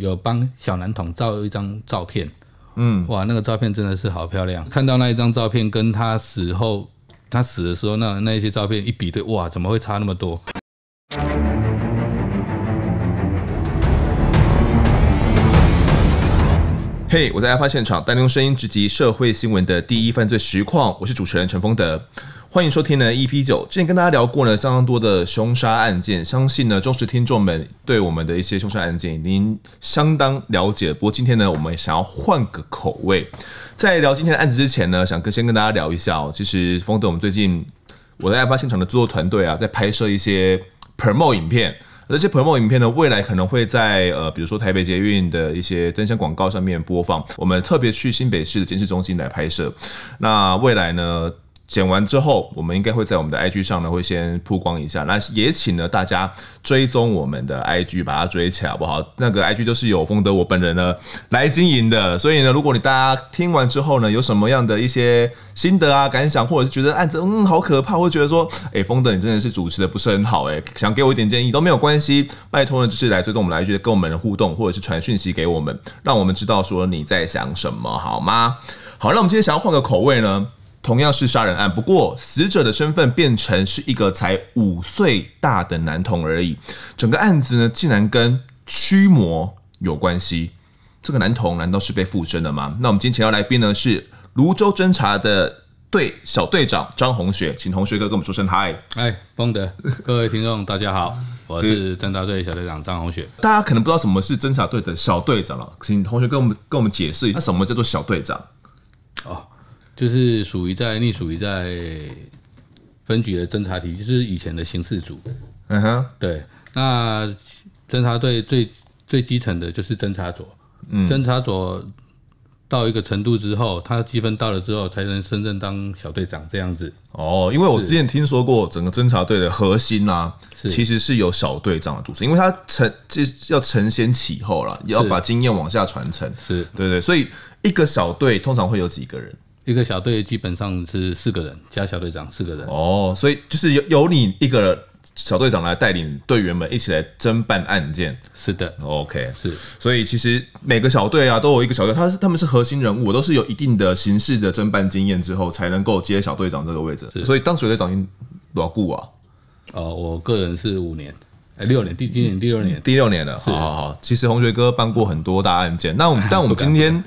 有帮小男童照一张照片，嗯，哇，那个照片真的是好漂亮。看到那一张照片，跟他死后他死的时候那那些照片一比对，哇，怎么会差那么多？嘿，我在案发现场，带您用声音直击社会新闻的第一犯罪实况，我是主持人陈风德。欢迎收听呢 EP 九。之前跟大家聊过呢相当多的凶杀案件，相信呢忠实听众们对我们的一些凶杀案件已经相当了解。不过今天呢，我们想要换个口味，在聊今天的案子之前呢，想跟先跟大家聊一下哦。其实风德，我们最近我在案发现场的制作团队啊，在拍摄一些 promo 影片，这些 promo 影片呢，未来可能会在呃，比如说台北捷运的一些灯箱广告上面播放。我们特别去新北市的监视中心来拍摄。那未来呢？剪完之后，我们应该会在我们的 IG 上呢，会先曝光一下。那也请呢大家追踪我们的 IG，把它追起来，好不好？那个 IG 就是由风德我本人呢来经营的。所以呢，如果你大家听完之后呢，有什么样的一些心得啊、感想，或者是觉得案子嗯好可怕，或者觉得说，哎，风德你真的是主持的不是很好，哎，想给我一点建议都没有关系。拜托呢，就是来追踪我们 IG，跟我们互动，或者是传讯息给我们，让我们知道说你在想什么，好吗？好，那我们今天想要换个口味呢。同样是杀人案，不过死者的身份变成是一个才五岁大的男童而已。整个案子呢，竟然跟驱魔有关系。这个男童难道是被附身了吗？那我们今天请到来宾呢，是泸州侦查的队小队长张红雪，请红雪哥跟我们说声嗨。哎，丰德，各位听众大家好，我是侦查队小队长张红雪。大家可能不知道什么是侦查队的小队长了，请同学跟我们跟我们解释一下，什么叫做小队长哦，就是属于在，隶属于在分局的侦查体，就是以前的刑事组。嗯哼，对。那侦查队最最基层的就是侦查组，侦查组到一个程度之后，他积分到了之后，才能升任当小队长这样子。哦，因为我之前听说过整个侦查队的核心啊，其实是由小队长的成，因为他承，要承先启后了，要把经验往下传承。是，对对。所以一个小队通常会有几个人。一个小队基本上是四个人加小队长四个人哦，所以就是由由你一个小队长来带领队员们一起来侦办案件。是的，OK，是。所以其实每个小队啊都有一个小队，他是他们是核心人物，我都是有一定的刑事的侦办经验之后才能够接小队长这个位置。所以当小队长已经多久啊？呃，我个人是五年，哎，六年，第今年第六年，第六年了。好好好，其实红学哥办过很多大案件，那我们，但我们今天。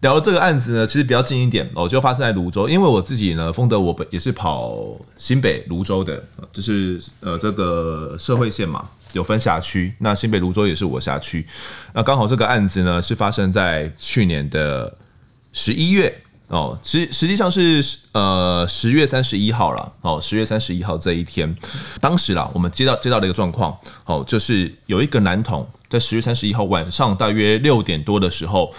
聊的这个案子呢，其实比较近一点哦，就发生在泸州，因为我自己呢，丰德我本也是跑新北、泸州的，就是呃这个社会线嘛，有分辖区。那新北、泸州也是我辖区。那刚好这个案子呢，是发生在去年的十一月哦，实实际上是呃十月三十一号了哦，十月三十一号这一天，当时啦，我们接到接到的一个状况哦，就是有一个男童在十月三十一号晚上大约六点多的时候。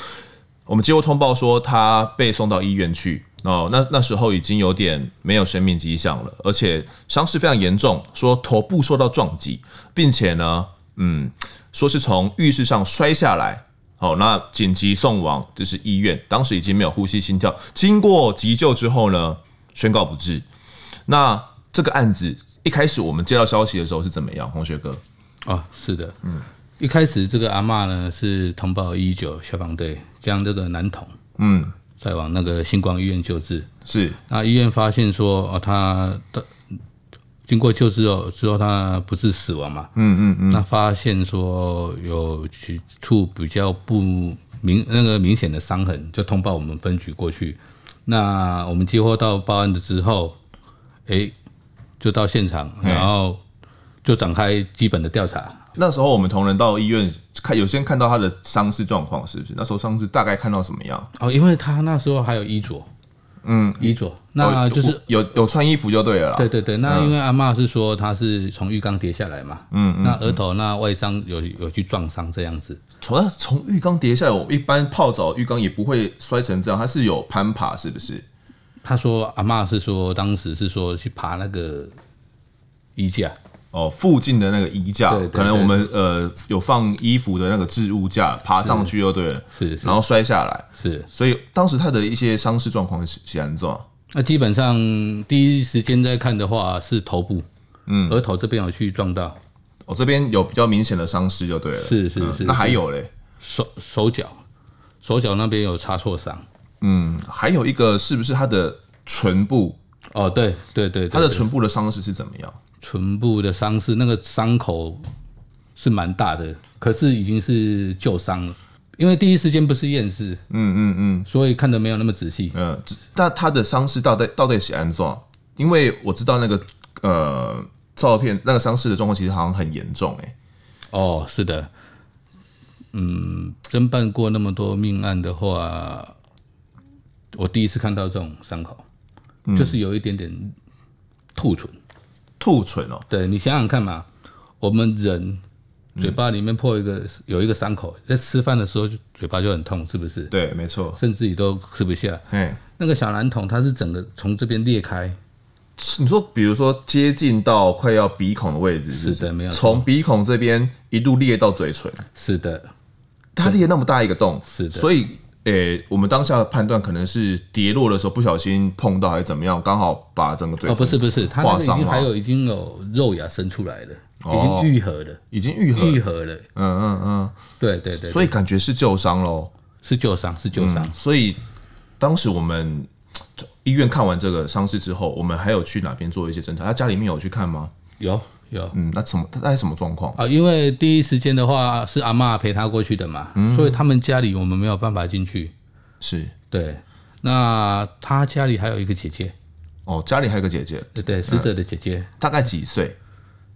我们接过通报说，他被送到医院去哦，那那时候已经有点没有生命迹象了，而且伤势非常严重，说头部受到撞击，并且呢，嗯，说是从浴室上摔下来，好，那紧急送往就是医院，当时已经没有呼吸心跳，经过急救之后呢，宣告不治。那这个案子一开始我们接到消息的时候是怎么样，洪学哥？啊，是的，嗯。一开始，这个阿妈呢是通报一九消防队将这个男童，嗯，再往那个星光医院救治。是，那医院发现说，哦，他的经过救治后，之后他不是死亡嘛，嗯嗯嗯，那发现说有几处比较不明那个明显的伤痕，就通报我们分局过去。那我们接获到报案的之后，哎，就到现场，然后就展开基本的调查。那时候我们同仁到医院看，有先看到他的伤势状况，是不是？那时候伤势大概看到什么样？哦，因为他那时候还有衣着，嗯，衣着，那就是有有穿衣服就对了。对对对，那因为阿妈是说他是从浴缸跌下来嘛，嗯嗯，那额头那外伤有有去撞伤这样子。从从浴缸跌下来，我一般泡澡浴缸也不会摔成这样，他是有攀爬，是不是？他说阿妈是说当时是说去爬那个衣架。哦，附近的那个衣架，可能我们呃有放衣服的那个置物架，爬上去又对了，是，然后摔下来，是，所以当时他的一些伤势状况很很严重。那基本上第一时间在看的话是头部，嗯，额头这边有去撞到，我这边有比较明显的伤势就对了，是是是，那还有嘞，手手脚，手脚那边有擦挫伤，嗯，还有一个是不是他的唇部？哦，对对对，他的唇部的伤势是怎么样？唇部的伤势，那个伤口是蛮大的，可是已经是旧伤了，因为第一时间不是验尸，嗯嗯嗯，所以看的没有那么仔细。嗯，但他的伤势到底到底写安怎？因为我知道那个呃照片，那个伤势的状况其实好像很严重，哎，哦，是的，嗯，侦办过那么多命案的话，我第一次看到这种伤口，就是有一点点吐唇。吐唇哦，对你想想看嘛，我们人嘴巴里面破一个有一个伤口，在吃饭的时候嘴巴就很痛，是不是？对，没错，甚至你都吃不下。那个小蓝桶它是整个从这边裂开，你说比如说接近到快要鼻孔的位置，是的，没有从鼻孔这边一路裂到嘴唇，是的，它裂那么大一个洞，是的，所以。诶，我们当下的判断可能是跌落的时候不小心碰到还是怎么样，刚好把整个嘴哦，不是不是，他已经还有已经有肉芽生出来了，已经愈合了，已经愈愈合了，嗯嗯嗯，对对对，所以感觉是旧伤喽，是旧伤是旧伤，所以当时我们医院看完这个伤势之后，我们还有去哪边做一些侦查？他家里面有去看吗？有。有，嗯，那什么？他在什么状况啊？因为第一时间的话是阿妈陪他过去的嘛，所以他们家里我们没有办法进去。是，对。那他家里还有一个姐姐。哦，家里还有个姐姐。对对，死者的姐姐。大概几岁？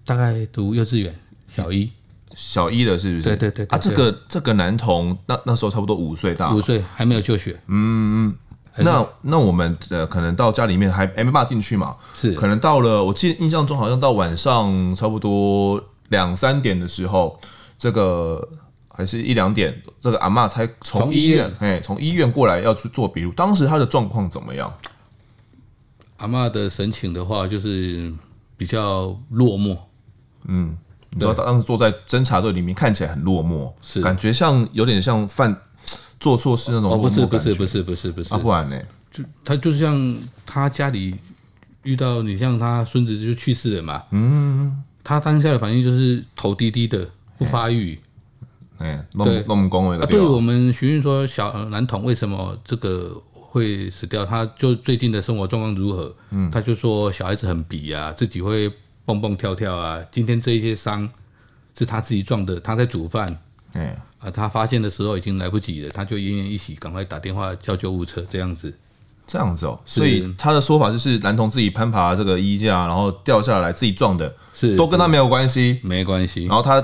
大概读幼稚园，小一。小一了，是不是？对对对。啊，这个这个男童，那那时候差不多五岁大，五岁还没有就学。嗯嗯。那那我们呃，可能到家里面还还没骂进去嘛？是，可能到了，我记得印象中好像到晚上差不多两三点的时候，这个还是一两点，这个阿妈才从医院，哎，从医院过来要去做笔录。当时她的状况怎么样？阿妈的神情的话，就是比较落寞。嗯，道当时坐在侦查队里面，看起来很落寞，是感觉像有点像犯。做错事那种哦，不是不是不是不是不是，他不然呢？就他就像他家里遇到你像他孙子就去世了嘛，嗯，他当下的反应就是头低低的，不发育，哎，弄弄不公了。啊，对我们询问说小男童为什么这个会死掉，他就最近的生活状况如何？嗯，他就说小孩子很比啊，自己会蹦蹦跳跳啊，今天这些伤是他自己撞的，他在煮饭，哎。啊，他发现的时候已经来不及了，他就奄奄一息，赶快打电话叫救护车，这样子，这样子哦。所以他的说法就是，男童自己攀爬这个衣架，然后掉下来自己撞的，是都跟他没有关系，没关系。然后他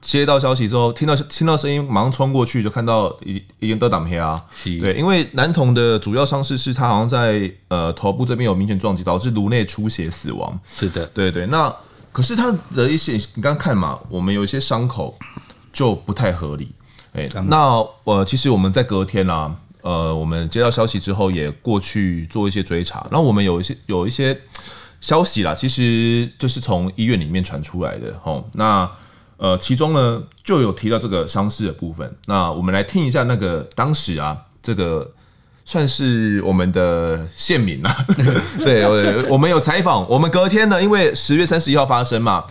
接到消息之后，听到听到声音，上冲过去，就看到已已经都挡黑啊。对，因为男童的主要伤势是他好像在呃头部这边有明显撞击，导致颅内出血死亡。是的，对对。那可是他的一些你刚看嘛，我们有一些伤口。就不太合理，哎，那呃，其实我们在隔天呢，呃，我们接到消息之后也过去做一些追查。那我们有一些有一些消息啦，其实就是从医院里面传出来的吼。那呃，其中呢就有提到这个伤势的部分。那我们来听一下那个当时啊，这个算是我们的县民啊，对我，我们有采访，我们隔天呢，因为十月三十一号发生嘛。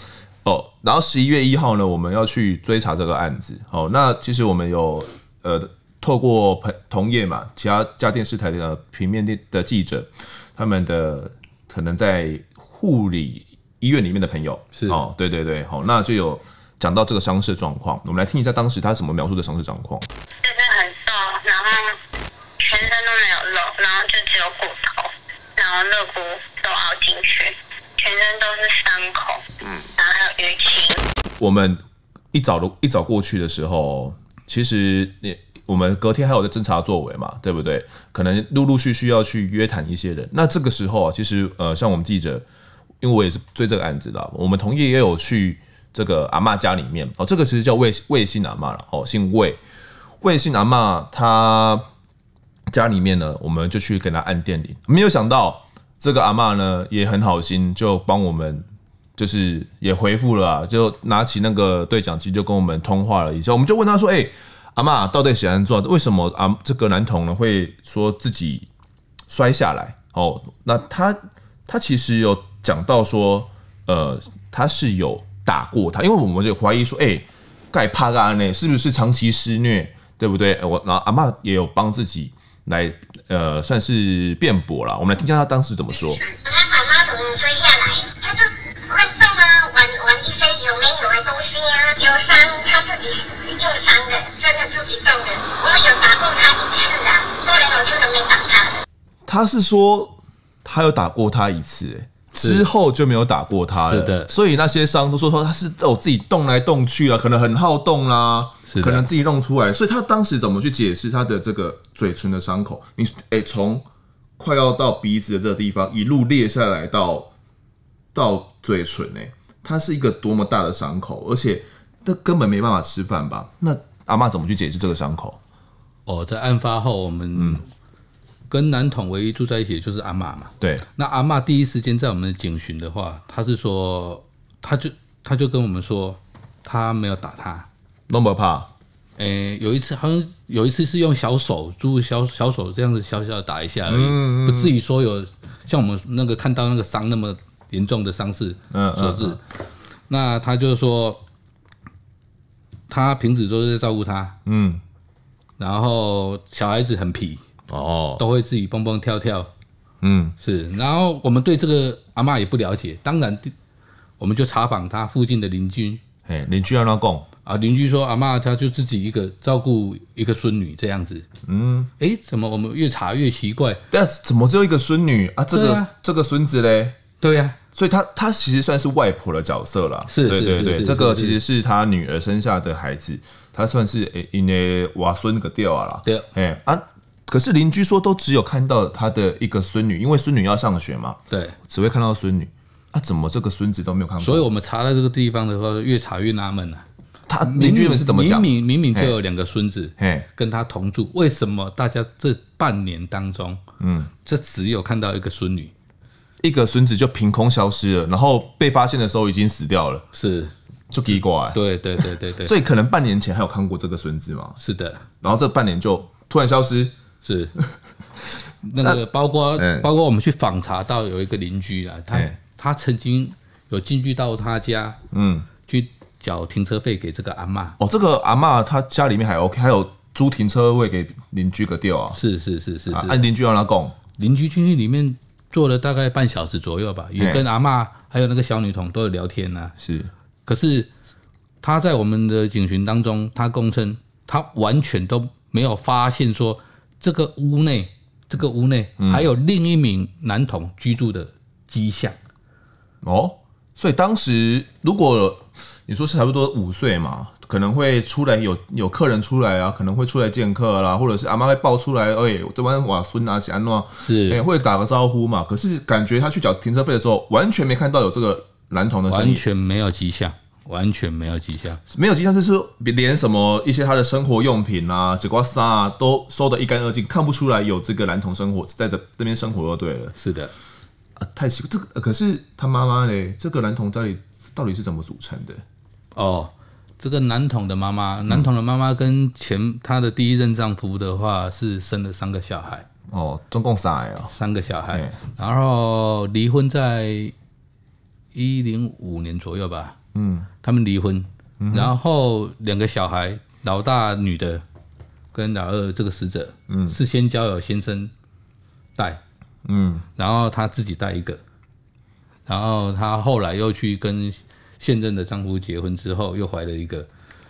哦，然后十一月一号呢，我们要去追查这个案子。好，那其实我们有呃，透过朋同业嘛，其他家电视台的平面的的记者，他们的可能在护理医院里面的朋友，是哦，对对对，好，那就有讲到这个伤势状况。我们来听一下当时他怎么描述的伤势状况。就是很瘦，然后全身都没有肉，然后就只有骨头，然后肋骨都凹进去。全身都是伤口，嗯，然后还有淤青。我们一早的一早过去的时候，其实那我们隔天还有在侦查作为嘛，对不对？可能陆陆续续要去约谈一些人。那这个时候啊，其实呃，像我们记者，因为我也是追这个案子的，我们同业也有去这个阿妈家里面哦，这个其实叫魏魏姓阿妈了哦，姓魏魏姓阿妈，他家里面呢，我们就去给他按电铃，没有想到。这个阿妈呢也很好心，就帮我们，就是也回复了，就拿起那个对讲机就跟我们通话了。一下。我们就问他说：“哎，阿妈到底喜欢做？为什么啊？这个男童呢会说自己摔下来？哦，那他他其实有讲到说，呃，他是有打过他，因为我们就怀疑说，哎，盖帕安内是不是长期施虐？对不对？我然后阿妈也有帮自己。”来，呃，算是辩驳了。我们来听听他当时怎么说。他把下来，他不会动啊，玩玩一些有没有的东西啊，有伤他自己是用伤的，真的自己动的。我有打过他次啊，后来都没打他。他是说他有打过他一次？之后就没有打过他了，所以那些伤都说说他是哦自己动来动去了，可能很好动啦，可能自己弄出来。所以他当时怎么去解释他的这个嘴唇的伤口？你哎，从快要到鼻子的这个地方一路裂下来到到嘴唇，哎，它是一个多么大的伤口，而且那根本没办法吃饭吧？那阿妈怎么去解释这个伤口？哦，在案发后我们。跟男童唯一住在一起就是阿妈嘛。对。那阿妈第一时间在我们的警巡的话，他是说，他就他就跟我们说，他没有打他。那么怕？诶，有一次好像有一次是用小手，就小小手这样子小小的打一下而已，不至于说有像我们那个看到那个伤那么严重的伤势所致。那他就说，他平时都是在照顾他。嗯。然后小孩子很皮。哦，都会自己蹦蹦跳跳，嗯，是。然后我们对这个阿妈也不了解，当然，我们就查访他附近的邻居，哎，邻居要乱供啊！邻居说阿妈她就自己一个照顾一个孙女这样子，嗯，哎，怎么我们越查越奇怪？但怎么只有一个孙女啊？这个这个孙子嘞？对呀，所以他他其实算是外婆的角色了，是，对对对，这个其实是他女儿生下的孩子，他算是哎因为外孙个掉啊啦，对，哎啊。可是邻居说，都只有看到他的一个孙女，因为孙女要上学嘛，对，只会看到孙女，那怎么这个孙子都没有看到？所以我们查到这个地方的时候，越查越纳闷啊。他邻居们是怎么讲？明明明明就有两个孙子跟他同住，为什么大家这半年当中，嗯，这只有看到一个孙女，一个孙子就凭空消失了，然后被发现的时候已经死掉了，是就奇怪。对对对对对，所以可能半年前还有看过这个孙子嘛？是的，然后这半年就突然消失。是，那个包括包括我们去访查到有一个邻居啊，他他曾经有进去到他家，嗯，去缴停车费给这个阿妈。哦，这个阿妈她家里面还 OK，还有租停车位给邻居个掉啊。是是是是，啊，邻居让他供。邻居进去里面坐了大概半小时左右吧，也跟阿妈还有那个小女童都有聊天呢。是，可是他在我们的警巡当中，他供称他完全都没有发现说。这个屋内，这个屋内还有另一名男童居住的迹象。哦，所以当时如果你说是差不多五岁嘛，可能会出来有有客人出来啊，可能会出来见客啦，或者是阿妈会抱出来，哎，这边哇孙啊，起安诺，是，哎，会打个招呼嘛。可是感觉他去缴停车费的时候，完全没看到有这个男童的身影，完全没有迹象。完全没有迹象，没有迹象，就是连什么一些他的生活用品啊、纸瓜沙都收得一干二净，看不出来有这个男童生活在的那边生活，就对了。是的，啊，太奇怪。这个可是他妈妈嘞，这个男童家里到底是怎么组成的？哦，这个男童的妈妈，男童的妈妈跟前他的第一任丈夫的话是生了三个小孩。哦，总共三个哦，三个小孩，然后离婚在一零五年左右吧。嗯，他们离婚，然后两个小孩，老大女的跟老二这个死者，嗯，是先交友先生带，嗯，然后他自己带一个，然后他后来又去跟现任的丈夫结婚之后又怀了一个，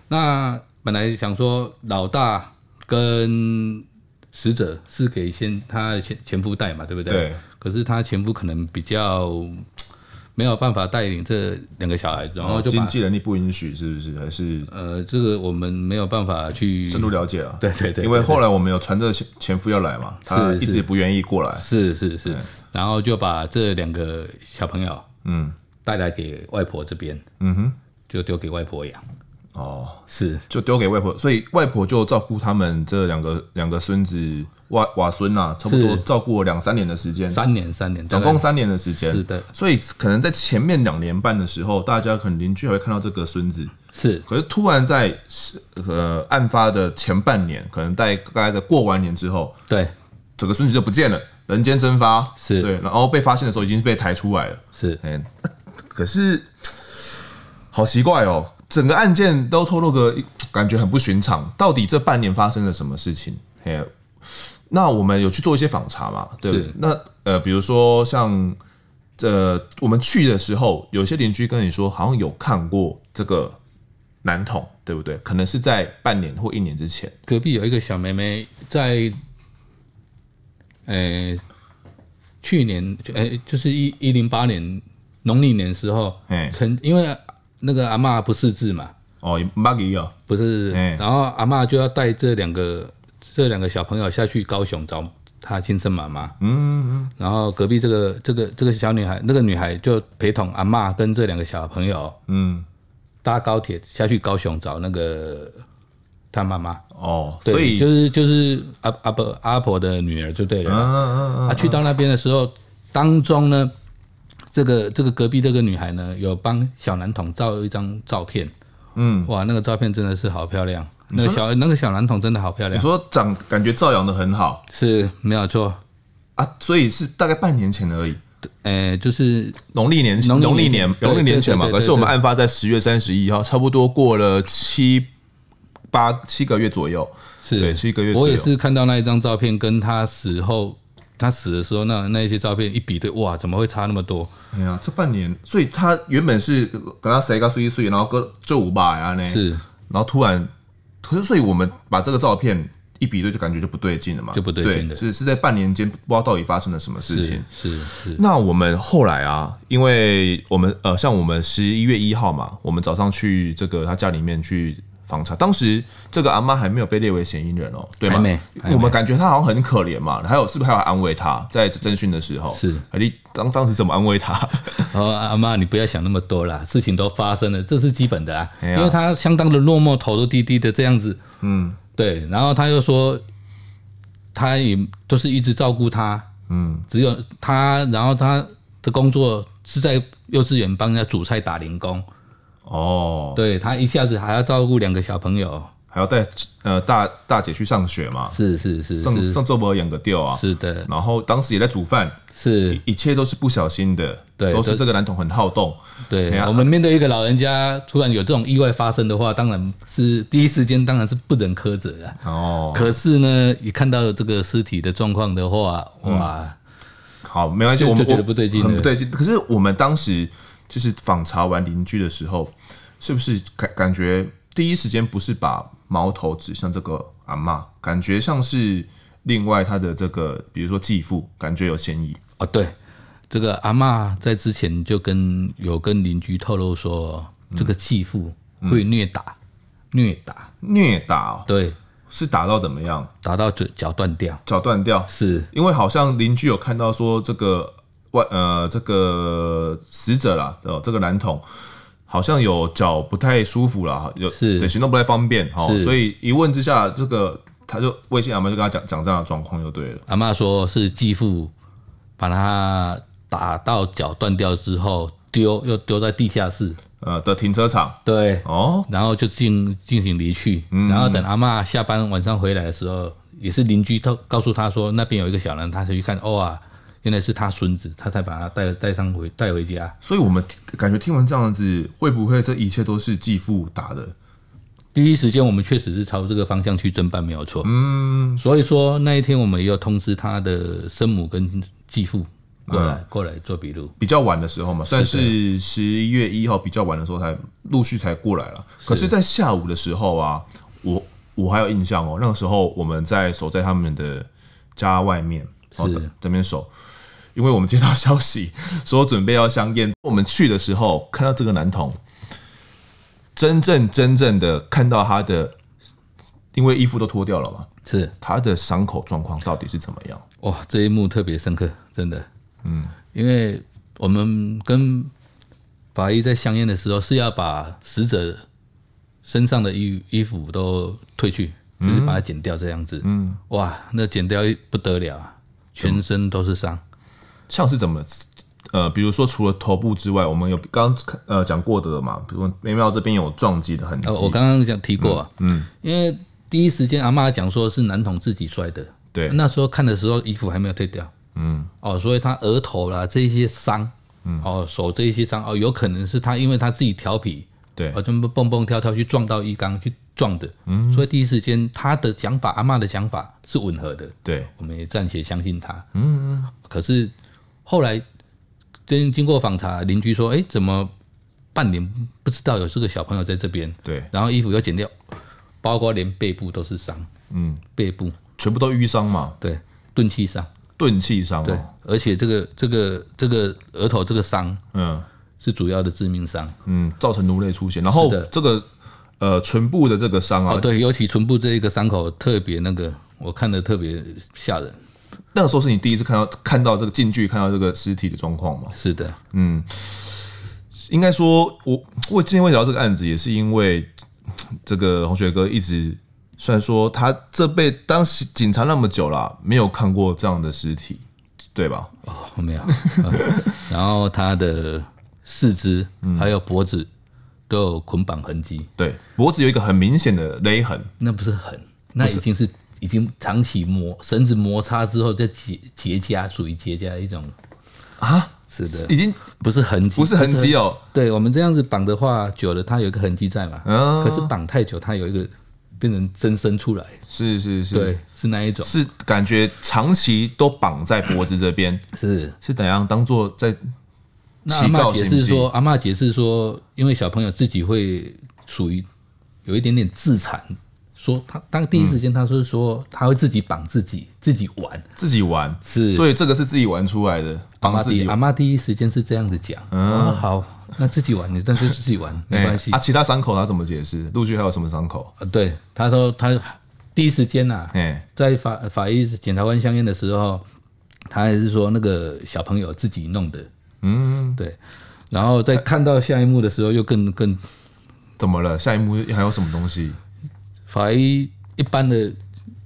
那本来想说老大跟死者是给先他前前夫带嘛，对不对？对。可是他前夫可能比较。没有办法带领这两个小孩，然后就经济能力不允许，是不是？还是呃，这个我们没有办法去深入了解啊。对对对，因为后来我们有传这前前夫要来嘛，他一直不愿意过来。是是是，然后就把这两个小朋友嗯带来给外婆这边，嗯哼，就丢给外婆养。哦，是就丢给外婆，所以外婆就照顾他们这两个两个孙子、瓦瓦孙啊，差不多照顾了两三年的时间，三年三年，总共三年的时间，是的。所以可能在前面两年半的时候，大家可能邻居还会看到这个孙子，是。可是突然在呃案发的前半年，可能在大概在过完年之后，对，整个孙子就不见了，人间蒸发，是对。然后被发现的时候已经被抬出来了，是。嗯，可是好奇怪哦。整个案件都透露个感觉很不寻常，到底这半年发生了什么事情？哎，那我们有去做一些访查嘛？对，那呃，比如说像呃，我们去的时候，有些邻居跟你说，好像有看过这个男童，对不对？可能是在半年或一年之前。隔壁有一个小妹妹，在呃，去年，哎，就是一一零八年农历年时候，哎，曾因为。那个阿妈不识字嘛？哦，不识哦，不是。然后阿妈就要带这两个这两个小朋友下去高雄找她亲生妈妈。嗯嗯。然后隔壁这个这个这个小女孩，那个女孩就陪同阿妈跟这两个小朋友，嗯，搭高铁下去高雄找那个她妈妈。哦，所以就是就是阿阿婆阿婆的女儿就对了。嗯嗯嗯。去到那边的时候，当中呢？这个这个隔壁这个女孩呢，有帮小男童照一张照片，嗯，哇，那个照片真的是好漂亮，那小那个小男童真的好漂亮。你说长感觉照养的很好，是没有错啊，所以是大概半年前而已，呃，就是农历年，农农历年农历年前嘛，可是我们案发在十月三十一号，差不多过了七八七个月左右，是对七个月左右。我也是看到那一张照片，跟他死后。他死的时候，那那些照片一比对，哇，怎么会差那么多？哎呀，这半年，所以他原本是跟他谁搞一岁，然后跟周五百啊呢，是，然后突然，所以我们把这个照片一比对，就感觉就不对劲了嘛，就不对劲的，是是在半年间不知道到底发生了什么事情。是是。那我们后来啊，因为我们呃，像我们十一月一号嘛，我们早上去这个他家里面去。房产当时，这个阿妈还没有被列为嫌疑人哦，对吗？我们感觉她好像很可怜嘛。还有，是不是还要安慰她？在侦讯的时候，是，你当当时怎么安慰她？哦，阿妈，你不要想那么多了，事情都发生了，这是基本的啊。因为她相当的落寞，头都滴滴的这样子。嗯，对。然后她又说，她也就是一直照顾她，嗯，只有她，然后她的工作是在幼稚园帮人家煮菜打零工。哦，对他一下子还要照顾两个小朋友，还要带呃大大姐去上学嘛？是是是，上上周末养个钓啊，是的。然后当时也在煮饭，是，一切都是不小心的，对，都是这个男童很好动，对。我们面对一个老人家突然有这种意外发生的话，当然是第一时间当然是不忍苛责的，哦。可是呢，一看到这个尸体的状况的话，哇，好没关系，我们觉得不对劲，很不对劲。可是我们当时。就是访查完邻居的时候，是不是感感觉第一时间不是把矛头指向这个阿妈，感觉像是另外他的这个，比如说继父，感觉有嫌疑。啊？对，这个阿妈在之前就跟有跟邻居透露说，这个继父会虐打、虐打、虐打。对，是打到怎么样？打到脚脚断掉。脚断掉，是因为好像邻居有看到说这个。外呃，这个死者啦，哦，这个男童好像有脚不太舒服了，有是对行动不太方便，哦，所以一问之下，这个他就微信阿妈就跟他讲讲这样的状况就对了。阿妈说是继父把他打到脚断掉之后丢又丢在地下室呃的停车场，对，哦，然后就进进行离去，然后等阿妈下班晚上回来的时候，也是邻居他告诉他说那边有一个小人，他去看，哦啊。原来是他孙子，他才把他带带上回带回家。所以我们感觉听完这样子，会不会这一切都是继父打的？第一时间我们确实是朝这个方向去侦办，没有错。嗯，所以说那一天我们也有通知他的生母跟继父过来过来做笔录。比较晚的时候嘛，算是十一月一号比较晚的时候才陆续才过来了。可是，在下午的时候啊，我我还有印象哦，那个时候我们在守在他们的家外面，是这边守。因为我们接到消息 说准备要香烟，我们去的时候看到这个男童，真正真正的看到他的，因为衣服都脱掉了嘛，是他的伤口状况到底是怎么样？哇，这一幕特别深刻，真的，嗯，因为我们跟法医在香烟的时候是要把死者身上的衣衣服都褪去，就是把它剪掉这样子，嗯，哇，那剪掉不得了啊，全身都是伤。像是怎么，呃，比如说除了头部之外，我们有刚呃讲过的嘛，比如眉毛这边有撞击的痕迹。我刚刚讲提过啊，嗯，因为第一时间阿妈讲说是男童自己摔的，对，那时候看的时候衣服还没有退掉，嗯，哦，所以他额头啦这些伤，嗯，哦，手这些伤，哦，有可能是他因为他自己调皮，对，而这么蹦蹦跳跳去撞到浴缸去撞的，嗯，所以第一时间他的想法，阿妈的想法是吻合的，对，我们也暂且相信他，嗯，可是。后来经经过访查，邻居说：“哎，怎么半年不知道有这个小朋友在这边？”对，然后衣服要剪掉，包括连背部都是伤，嗯，背部全部都淤伤嘛，对，钝器伤，钝器伤，对，而且这个这个这个额头这个伤，嗯，是主要的致命伤，嗯，造成颅内出血，然后这个呃唇部的这个伤啊，对，尤其唇部这一个伤口特别那个，我看的特别吓人。那个时候是你第一次看到看到这个近距离看到这个尸体的状况吗？是的，嗯，应该说，我我今天会聊这个案子，也是因为这个红学哥一直虽然说他这辈当警察那么久了，没有看过这样的尸体，对吧？哦，没有。然后他的四肢还有脖子都有捆绑痕迹，对，脖子有一个很明显的勒痕，那不是痕，那已经是。已经长期磨绳子摩擦之后再结结痂，属于结痂一种啊，是的，已经不是痕迹，不是痕迹哦。对我们这样子绑的话，久了它有一个痕迹在嘛。嗯，可是绑太久，它有一个变成增生出来。是是是，对，是那一种。是感觉长期都绑在脖子这边。是是怎样？当做在？阿妈解释说，阿妈解释说，因为小朋友自己会属于有一点点自残。说他当第一时间，他是说他会自己绑自己，自己玩，自己玩是，所以这个是自己玩出来的。阿妈第阿妈第一时间是这样子讲，嗯，好，那自己玩的，但是自己玩 没关系。啊，其他伤口他怎么解释？陆续还有什么伤口？啊，对，他说他第一时间呐，在法法医检察官香烟的时候，他还是说那个小朋友自己弄的，嗯，对。然后在看到下一幕的时候，又更更怎么了？下一幕还有什么东西？法医一般的，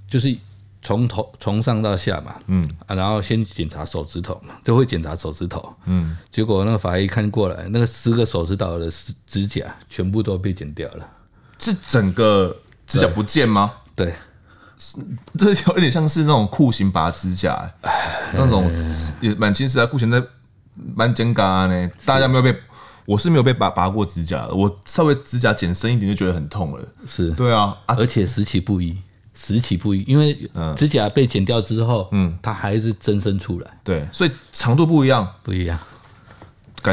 就是从头从上到下嘛，嗯，啊，然后先检查手指头嘛，都会检查手指头，嗯，结果那个法医看过来，那个十个手指头的指甲全部都被剪掉了，是整个指甲不见吗？对，是，这有点像是那种酷刑拔指甲，那种也蛮真实啊，酷刑在蛮尴尬呢，大家没有被？我是没有被拔拔过指甲，我稍微指甲剪深一点就觉得很痛了。是对啊，而且时期不一，时期不一，因为指甲被剪掉之后，嗯，它还是增生出来，对，所以长度不一样，不一样，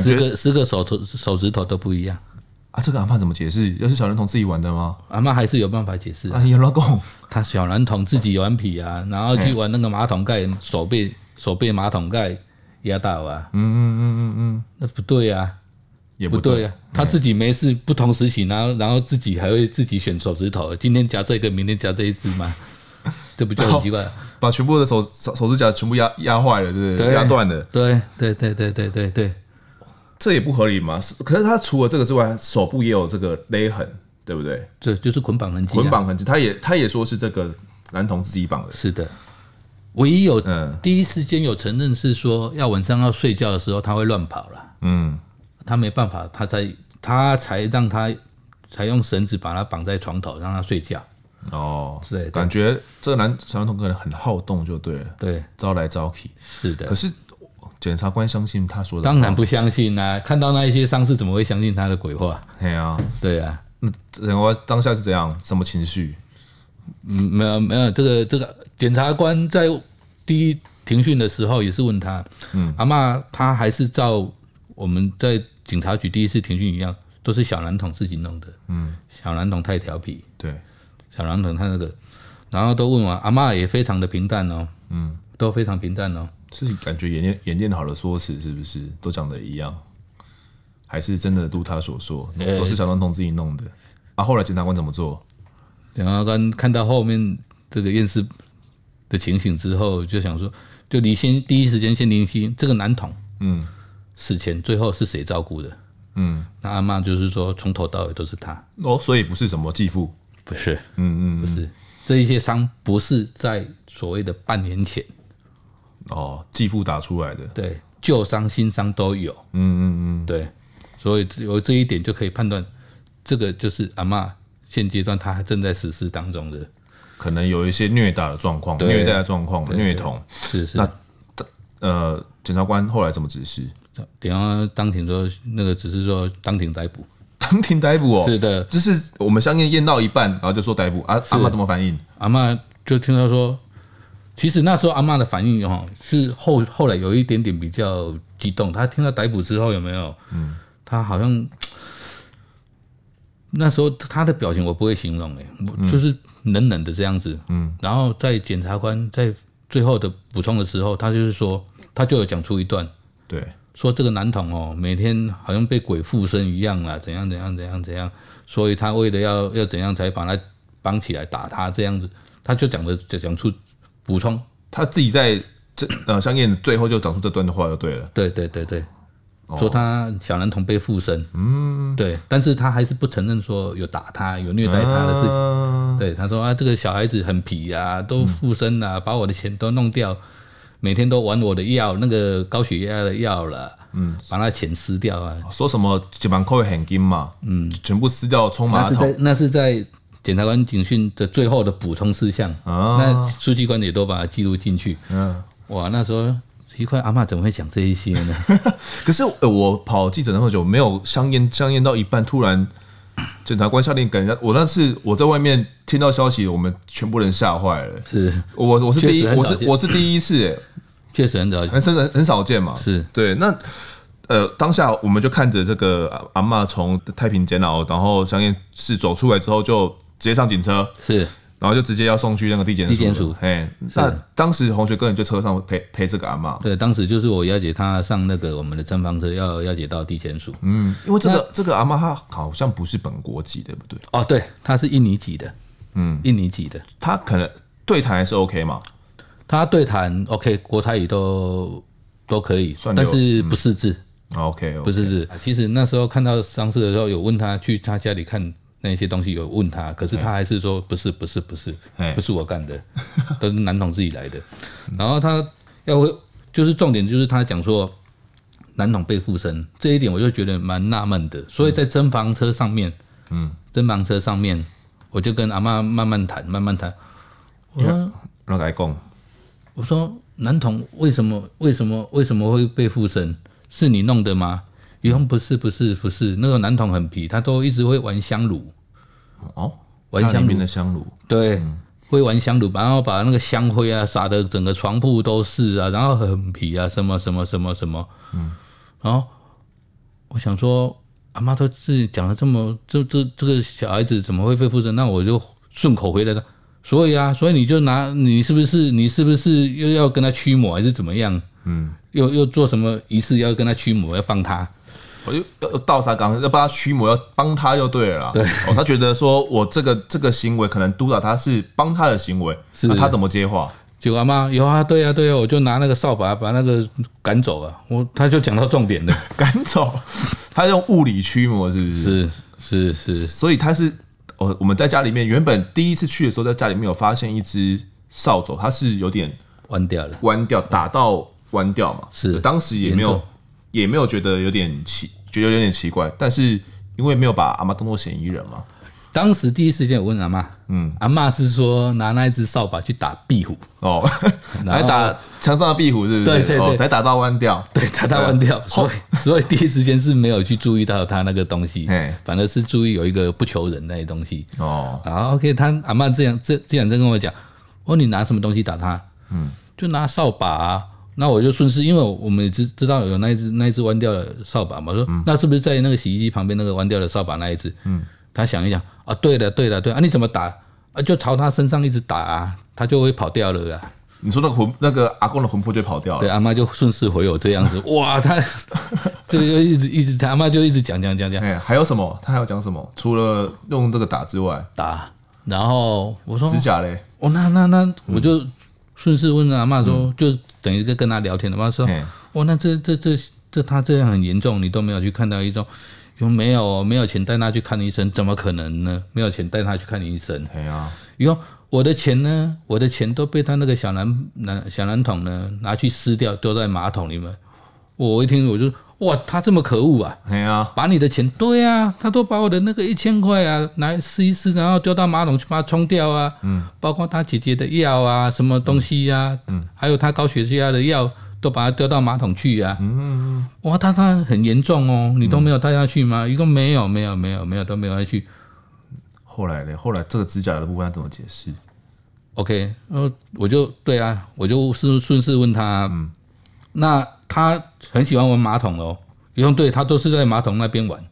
十个十个手头手指头都不一样啊！这个阿妈怎么解释？要是小男童自己玩的吗？阿妈还是有办法解释。哎呀，老公，他小男童自己顽皮啊，然后去玩那个马桶盖，手被手被马桶盖压到啊！嗯嗯嗯嗯嗯，那不对啊！也不对啊，他自己没事不同时期，然后然后自己还会自己选手指头，今天夹这个，明天夹这一只吗？这不就很奇怪？把全部的手手手指甲全部压压坏了，对不对？压断了。对对对对对对对，这也不合理嘛。可是他除了这个之外，手部也有这个勒痕，对不对？这就是捆绑痕迹。捆绑痕迹，他也他也说是这个男童自己绑的。是的，唯一有嗯、第一时间有承认是说，要晚上要睡觉的时候他会乱跑了。嗯。他没办法，他才他才让他才用绳子把他绑在床头，让他睡觉哦，是感觉这个男小统可能很好动就对了，对招来招去是的。可是检察官相信他说的，当然不相信啦！看到那一些伤势，怎么会相信他的鬼话？对啊，对啊。嗯，然后当下是怎样？什么情绪？嗯，没有没有。这个这个检察官在第一庭讯的时候也是问他，嗯，阿妈他还是照我们在。警察局第一次停讯一样，都是小男童自己弄的。嗯，小男童太调皮。对，小男童他那个，然后都问完，阿妈也非常的平淡哦。嗯，都非常平淡哦。是感觉演练演练好的说辞是不是？都讲的一样，还是真的如他所说都是小男童自己弄的？啊，后来检察官怎么做？检察官看到后面这个验尸的情形之后，就想说，就你先第一时间先聆听这个男童。嗯。死前最后是谁照顾的？嗯，那阿妈就是说从头到尾都是他哦，所以不是什么继父，不是，嗯嗯，不是。这些伤不是在所谓的半年前哦，继父打出来的，对，旧伤新伤都有，嗯嗯嗯，对，所以有这一点就可以判断，这个就是阿妈现阶段她还正在实施当中的，可能有一些虐打的状况，虐待的状况，虐童，是是。那呃，检察官后来怎么指示？等下当庭说那个只是说当庭逮捕，当庭逮捕哦，是的，就是我们相应验到一半，然后就说逮捕啊，阿妈怎么反应？阿妈就听到说，其实那时候阿妈的反应哈是后后来有一点点比较激动，她听到逮捕之后有没有？嗯，好像那时候她的表情我不会形容哎，我就是冷冷的这样子，嗯，然后在检察官在最后的补充的时候，他就是说他就有讲出一段，对。说这个男童哦，每天好像被鬼附身一样啊，怎样怎样怎样怎样，所以他为了要要怎样才把他绑起来打他这样子，他就讲的就讲出补充他自己在这呃香艳最后就讲出这段的话就对了，对对对对，说他小男童被附身，嗯，对，但是他还是不承认说有打他有虐待他的事情，对他说啊这个小孩子很皮啊，都附身了，把我的钱都弄掉。每天都玩我的药，那个高血压的药了，嗯，把那钱撕掉啊！说什么几万块很金嘛，嗯，全部撕掉，充满。那是在那是在检察官警讯的最后的补充事项，那书记官也都把它记录进去。嗯，哇，那时候一块阿妈怎么会想这一些呢？可是我跑记者那么久，没有香烟，香烟到一半，突然检察官下令，人家。我那次我在外面听到消息，我们全部人吓坏了。是，我我是第一，我是我是第一次。确实很早，很很很少见嘛。是对，那呃，当下我们就看着这个阿妈从太平检牢，然后相应是走出来之后，就直接上警车，是，然后就直接要送去那个地检署。地检署，嘿，那当时洪学哥你就车上陪陪这个阿妈。对，当时就是我幺姐他上那个我们的乘房车要幺姐到地检署。嗯，因为这个这个阿妈他好像不是本国籍，对不对？哦，对，他是印尼籍的。嗯，印尼籍的，他可能对台是 OK 嘛？他对谈，OK，国泰语都都可以，算但是不识字，OK，不识字。其实那时候看到丧事的时候，有问他去他家里看那些东西，有问他，可是他还是说不是，不是，不是，不是我干的，都是男同自己来的。然后他要，就是重点就是他讲说男同被附身这一点，我就觉得蛮纳闷的。所以在侦房车上面，嗯，侦房车上面，我就跟阿妈慢慢谈，慢慢谈。我，我讲。我说男童为什么为什么为什么会被附身？是你弄的吗？于红不是不是不是，那个男童很皮，他都一直会玩香炉。哦，玩香炉。对，会玩香炉，然后把那个香灰啊撒的整个床铺都是啊，然后很皮啊，什么什么什么什么。嗯，然后我想说，阿妈都自己讲了这么这这这个小孩子怎么会被附身？那我就顺口回来了。所以啊，所以你就拿你是不是你是不是又要跟他驱魔还是怎么样？嗯，又又做什么仪式要跟他驱魔要帮他，我就要倒杀缸，要帮他驱魔要帮他就对了。对哦，他觉得说我这个这个行为可能督导他是帮他的行为。是，他怎么接话？九阿妈有啊，对啊，对啊，我就拿那个扫把把那个赶走了。我他就讲到重点的，赶走，他用物理驱魔是不是？是是是，所以他是。我我们在家里面，原本第一次去的时候，在家里面有发现一只扫帚，它是有点弯掉了，弯掉打到弯掉嘛。是当时也没有，也没有觉得有点奇，觉得有点奇怪，但是因为没有把阿妈当做嫌疑人嘛。当时第一时间我问阿妈，嗯，阿妈是说拿那一只扫把去打壁虎哦，来打墙上的壁虎是不是？对对对，才打到弯掉，对，打到弯掉，所以所以第一时间是没有去注意到他那个东西，反而是注意有一个不求人那些东西哦。后 o k 他阿妈这样这这样在跟我讲，我说你拿什么东西打他？嗯，就拿扫把啊，那我就顺势，因为我们知知道有那一只那一只弯掉的扫把嘛，说那是不是在那个洗衣机旁边那个弯掉的扫把那一只？嗯，他想一想。啊，对的，对的，对啊！你怎么打啊？就朝他身上一直打啊，他就会跑掉了。你说那魂那个阿公的魂魄就跑掉了，对，阿妈就顺势回我这样子，哇，他这个就一直一直，阿妈就一直讲讲讲讲。哎，还有什么？他还要讲什么？除了用这个打之外，打。然后我说指甲嘞。哦，那那那，我就顺势问阿妈说，就等于跟跟他聊天的，妈说，哦，那这这这这他这样很严重，你都没有去看到一种。有没有没有钱带他去看医生？怎么可能呢？没有钱带他去看医生。哎呀，然我的钱呢？我的钱都被他那个小男男小男童呢拿去撕掉，丢在马桶里面。我一听我就哇，他这么可恶啊！哎呀，把你的钱对啊，他都把我的那个一千块啊拿撕一撕，然后丢到马桶去把它冲掉啊。嗯，包括他姐姐的药啊，什么东西呀？嗯，还有他高血压的药。都把它丢到马桶去呀！嗯嗯嗯，哇，他他很严重哦，你都没有带下去吗？一个没有没有没有没有都没有带去。后来呢？后来这个指甲的部分怎么解释？OK，呃，我就对啊，我就是顺势问他，嗯，那他很喜欢玩马桶哦，用对他都是在马桶那边玩，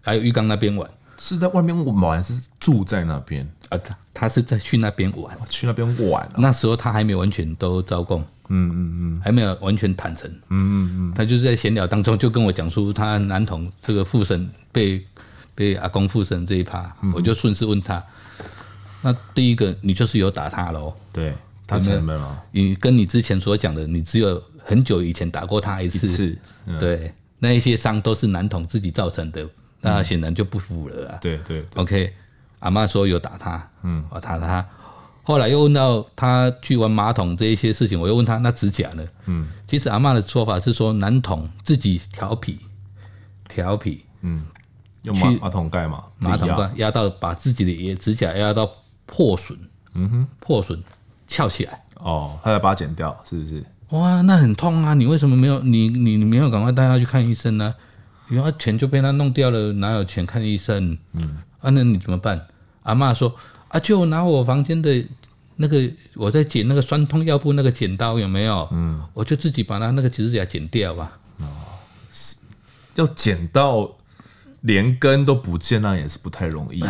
还有浴缸那边玩，是在外面玩还是住在那边？啊，他他是在去那边玩，去那边玩。那时候他还没完全都招供，嗯嗯嗯，还没有完全坦诚，嗯嗯嗯。他就是在闲聊当中就跟我讲出他男童这个附身被被阿公附身这一趴，我就顺势问他，那第一个你就是有打他喽？对，他承认了。你跟你之前所讲的，你只有很久以前打过他一次次，对，那一些伤都是男童自己造成的，那显然就不符了啊。对对，OK。阿妈说有打他，嗯，我打他。后来又问到他去玩马桶这一些事情，我又问他那指甲呢？嗯，其实阿妈的说法是说男童自己调皮，调皮，嗯，用马桶盖嘛，马桶盖压到把自己的也指甲压到破损，嗯哼，破损翘起来。哦，他要把它剪掉，是不是？哇，那很痛啊！你为什么没有你你你没有赶快带他去看医生呢？因为钱就被他弄掉了，哪有钱看医生？嗯。啊，那你怎么办？阿妈说：“阿舅拿我房间的那个，我在剪那个酸痛药布那个剪刀有没有？嗯，我就自己把它那个指甲剪掉吧。哦，要剪到连根都不见，那也是不太容易。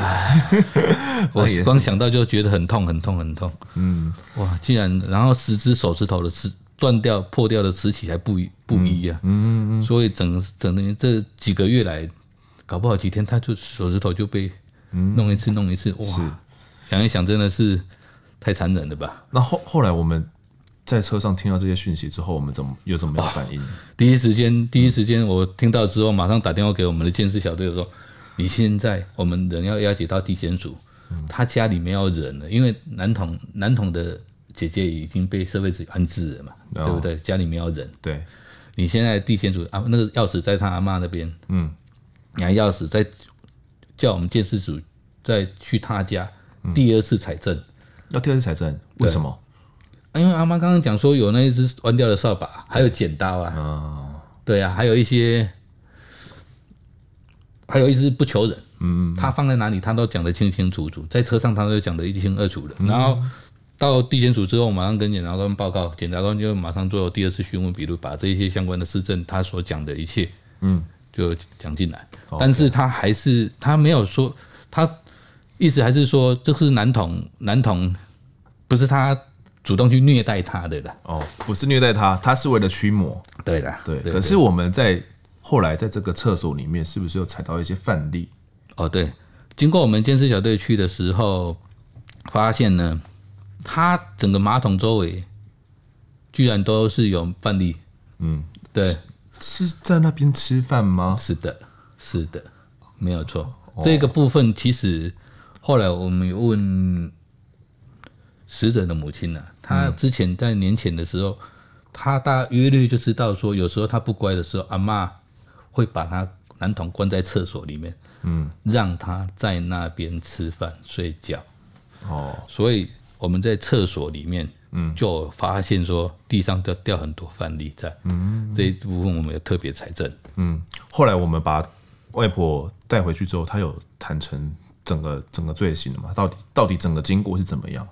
我光想到就觉得很痛，很痛，很痛。嗯，哇，竟然，然后十只手指头的指断掉、破掉的指起还不不一啊。嗯嗯嗯，所以整整这几个月来。”搞不好几天，他就手指头就被弄一次，弄一次，哇！想一想，真的是太残忍了吧？那后后来我们在车上听到这些讯息之后，我们怎么又怎么样反应？第一时间，第一时间，我听到之后，马上打电话给我们的监视小队，说：“你现在，我们人要押解到地检组，他家里没有人了，因为男童男童的姐姐已经被社会义安置了嘛，对不对？家里没有人。对，你现在地线组啊，那个钥匙在他阿妈那边，嗯。”拿钥匙，再叫我们建视组再去他家第二次采证，要第二次采证，为什么？因为阿妈刚刚讲说有那一只弯掉的扫把，还有剪刀啊，对啊，还有一些，还有一只不求人，嗯，他放在哪里，他都讲得清清楚楚，在车上，他都讲得一清二楚的。然后到地检署之后，马上跟检察官报告，检察官就马上做第二次询问笔录，把这些相关的市政他所讲的一切，嗯，就讲进来。但是他还是他没有说，他意思还是说这是男童，男童不是他主动去虐待他的哦，不是虐待他，他是为了驱魔。对的，对。可是我们在后来在这个厕所里面，是不是有踩到一些饭粒？哦，对。经过我们监视小队去的时候，发现呢，他整个马桶周围居然都是有饭粒。嗯，对。是在那边吃饭吗？是的。是的，没有错。这个部分其实后来我们问死者的母亲呢，她之前在年前的时候，她大约率就知道说，有时候她不乖的时候，阿妈会把她男童关在厕所里面，嗯，让他在那边吃饭睡觉。哦，所以我们在厕所里面，嗯，就发现说地上掉掉很多饭粒在，嗯，这一部分我们有特别财政，嗯，后来我们把。外婆带回去之后，他有坦诚整个整个罪行的吗？到底到底整个经过是怎么样？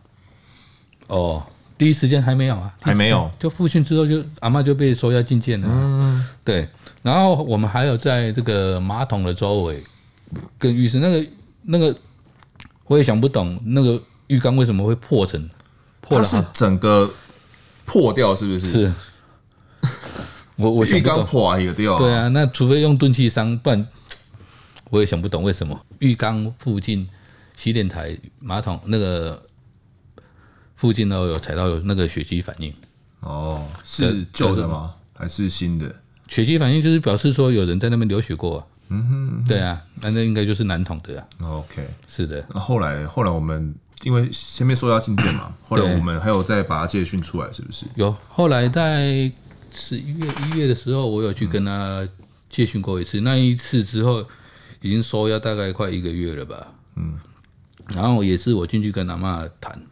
哦，第一时间还没有啊，还没有。就复训之后，就阿妈就被收押进监了。嗯，对。然后我们还有在这个马桶的周围跟浴室那个那个，我也想不懂那个浴缸为什么会破成破了，是整个破掉是不是？是。我我浴缸破也掉，对啊，那除非用钝器伤然我也想不懂为什么浴缸附近、洗脸台、马桶那个附近呢有踩到有那个血迹反应。哦，是旧的吗？还是新的？血迹反应就是表示说有人在那边流血过。嗯，哼对啊，那那应该就是男童的啊。OK，是的。那后来后来我们因为前面说要进见嘛，后来我们还有再把他戒训出来，是不是？有。后来在十一月一月的时候，我有去跟他戒训过一次。那一次之后。已经收押大概快一个月了吧，嗯，然后也是我进去跟阿妈谈，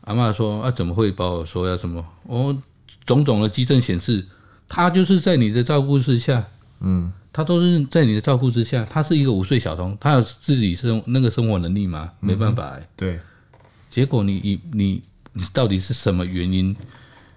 阿妈说啊怎么会？把我收押？什么？我种种的机证显示，他就是在你的照顾之下，嗯，他都是在你的照顾之下，他是一个五岁小童，他有自己生那个生活能力吗？没办法，对，结果你你你到底是什么原因？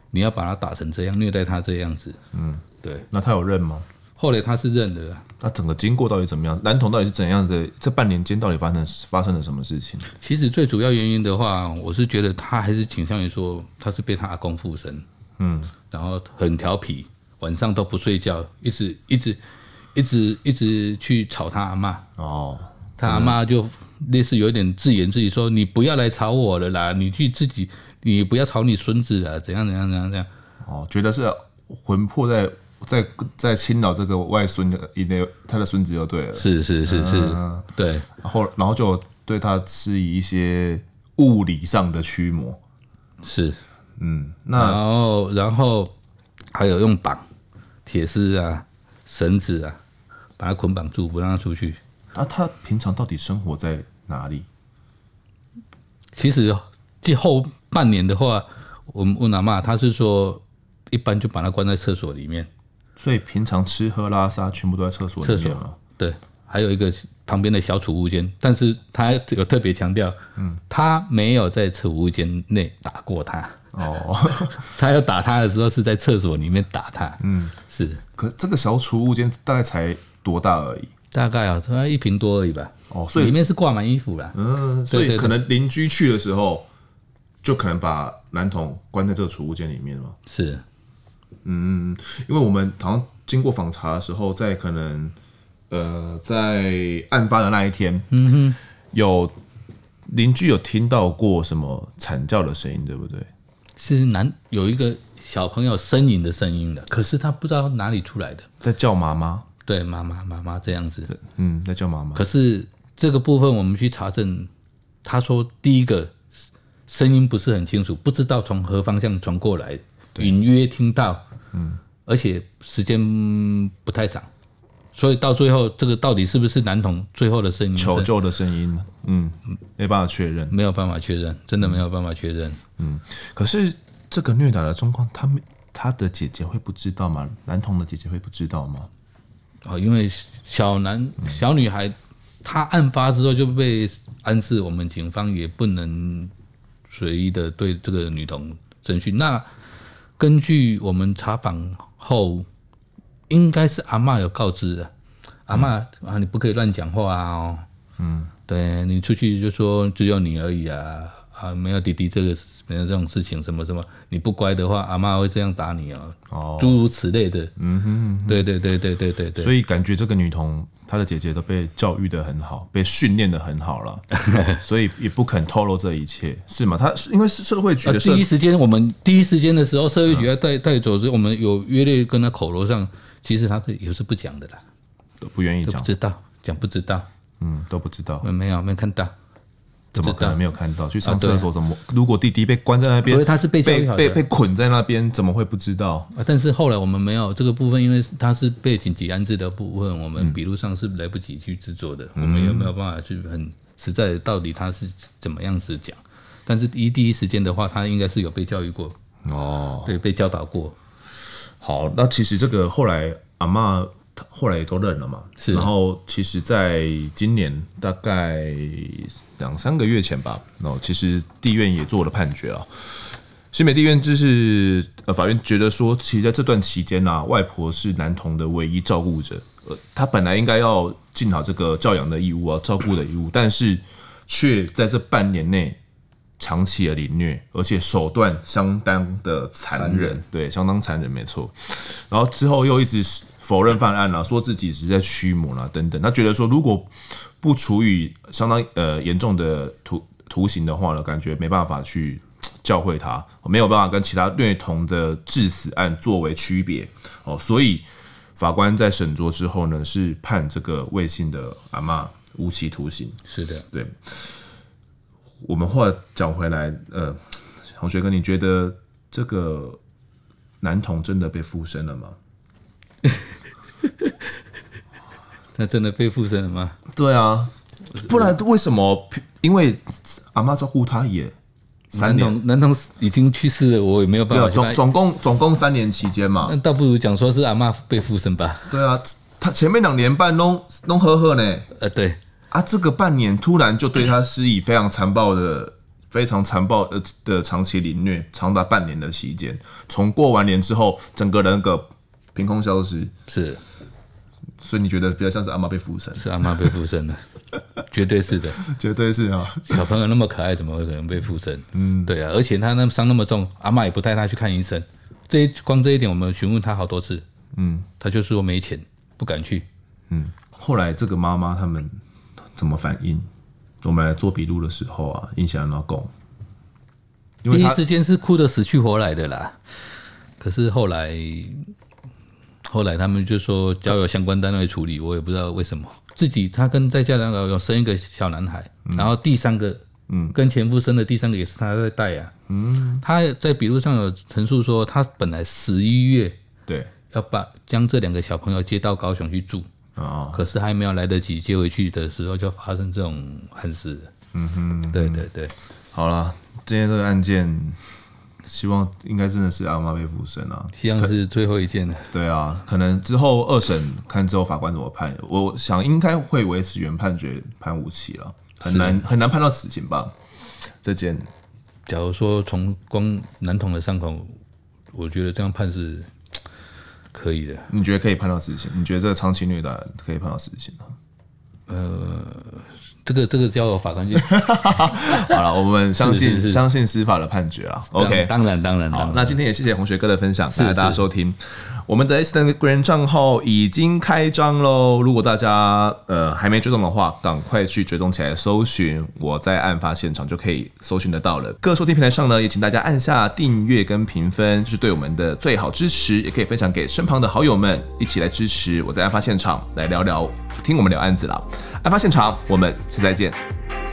你要把他打成这样，虐待他这样子，嗯，对，那他有认吗？后来他是认了，那整个经过到底怎么样？男童到底是怎样的？这半年间到底发生发生了什么事情？其实最主要原因的话，我是觉得他还是倾向于说他是被他阿公附身，嗯，然后很调皮，晚上都不睡觉，一直一直一直一直去吵他阿妈，哦，他阿妈就类似有点自言自语说：“你不要来吵我了啦，你去自己，你不要吵你孙子了，怎样怎样怎样怎样。”哦，觉得是魂魄在。在在青岛这个外孙的，他的孙子就对了，是是是是，对，然后然后就对他施以一些物理上的驱魔，是，嗯，那然后然后还有用绑铁丝啊、绳子啊，把他捆绑住，不让他出去。啊，他平常到底生活在哪里？其实这后半年的话，我们问阿妈，他是说一般就把他关在厕所里面。所以平常吃喝拉撒全部都在厕所里。厕所吗？对，还有一个旁边的小储物间，但是他有特别强调，嗯，他没有在储物间内打过他。哦，他要打他的时候是在厕所里面打他。嗯，是。可这个小储物间大概才多大而已？大概啊，大概一平多而已吧。哦，所以里面是挂满衣服了。嗯，所以可能邻居去的时候，就可能把男童关在这个储物间里面吗？是。嗯，因为我们好像经过访查的时候，在可能，呃，在案发的那一天，嗯哼，有邻居有听到过什么惨叫的声音，对不对？是男，有一个小朋友呻吟的声音的，可是他不知道哪里出来的，在叫妈妈，对，妈妈，妈妈这样子，嗯，在叫妈妈。可是这个部分我们去查证，他说第一个声音不是很清楚，不知道从何方向传过来。隐约听到，嗯，而且时间不太长，所以到最后，这个到底是不是男童最后的声音？求救的声音，嗯，没办法确认，没有办法确认，真的没有办法确认，嗯。可是这个虐打的状况，他们他的姐姐会不知道吗？男童的姐姐会不知道吗？啊，因为小男小女孩，她案发之后就被安置，我们警方也不能随意的对这个女童征讯，那。根据我们查访后，应该是阿妈有告知的，阿妈啊，你不可以乱讲话哦，嗯，对你出去就说只有你而已啊，啊，没有弟弟这个。人家这种事情什么什么，你不乖的话，阿妈会这样打你啊，诸如此类的。嗯哼，对对对对对对对。所以感觉这个女童，她的姐姐都被教育的很好，被训练的很好了，所以也不肯透露这一切，是吗？她因为是社会局的，第一时间我们第一时间的时候，社会局要带带走，所以我们有约略跟她口头上，其实她也是不讲的啦，都不愿意讲，不知道讲不知道，嗯，都不知道，没有没有看到。怎么可能没有看到？去上厕所怎么？如果弟弟被关在那边，所以他是被被被被捆在那边，怎么会不知道？但是后来我们没有这个部分，因为他是被紧急安置的部分，我们笔录上是来不及去制作的，我们也没有办法去很实在到底他是怎么样子讲。但是第第一时间的话，他应该是有被教育过哦，对，被教导过。好，那其实这个后来阿妈。后来也都认了嘛，是。然后其实，在今年大概两三个月前吧，哦，其实地院也做了判决啊。新北地院就是呃，法院觉得说，其实在这段期间呢，外婆是男童的唯一照顾者，呃，他本来应该要尽好这个教养的义务啊，照顾的义务，但是却在这半年内长期的凌虐，而且手段相当的残忍，对，相当残忍，没错。然后之后又一直是。否认犯案了，说自己是在驱魔了等等。他觉得说，如果不处以相当呃严重的徒徒刑的话呢，感觉没办法去教会他，没有办法跟其他虐童的致死案作为区别哦。所以法官在审酌之后呢，是判这个魏姓的阿妈无期徒刑。是的，对。我们话讲回来，呃，同学哥，你觉得这个男童真的被附身了吗？他 真的被附身了吗？对啊，不然为什么？因为阿妈照顾他也三年，男童已经去世了？我也没有办法。总总共总共三年期间嘛，那倒不如讲说是阿妈被附身吧。对啊，他前面两年半弄弄呵呵呢，呃，对啊，这个半年突然就对他施以非常残暴的、非常残暴呃的长期凌虐，长达半年的期间，从过完年之后，整个人个凭空消失，是。所以你觉得比较像是阿妈被附身，是阿妈被附身的，绝对是的，绝对是啊！小朋友那么可爱，怎么会可能被附身？嗯，对啊，而且他那伤那么重，阿妈也不带他去看医生。这一光这一点，我们询问他好多次，嗯，他就说没钱，不敢去。嗯，后来这个妈妈他们怎么反应？我们来做笔录的时候啊，印象很够，第一时间是哭得死去活来的啦。可是后来。后来他们就说交由相关单位处理，我也不知道为什么。自己他跟在家那个有生一个小男孩，然后第三个，嗯，跟前夫生的第三个也是他在带啊，嗯，他在笔录上有陈述说他本来十一月对要把将这两个小朋友接到高雄去住啊，可是还没有来得及接回去的时候就发生这种案事。嗯哼，对对对，好了，今天这个案件。希望应该真的是阿妈被附身啊！希望是最后一件的。对啊，可能之后二审看之后法官怎么判，我想应该会维持原判决判无期了，很难很难判到死刑吧？这件，假如说从光男童的伤口，我觉得这样判是可以的。你觉得可以判到死刑？你觉得这个长期虐待可以判到死刑吗？呃。这个这个叫法官去。好了，我们相信相信司法的判决了。OK，当然当然了。那今天也谢谢红学哥的分享，谢谢大家收听。我们的 Instant Green 账号已经开张喽！如果大家呃还没追踪的话，赶快去追踪起来，搜寻我在案发现场就可以搜寻得到了。各收听平台上呢，也请大家按下订阅跟评分，就是对我们的最好支持。也可以分享给身旁的好友们，一起来支持我在案发现场来聊聊，听我们聊案子啦！案发现场，我们下次再见。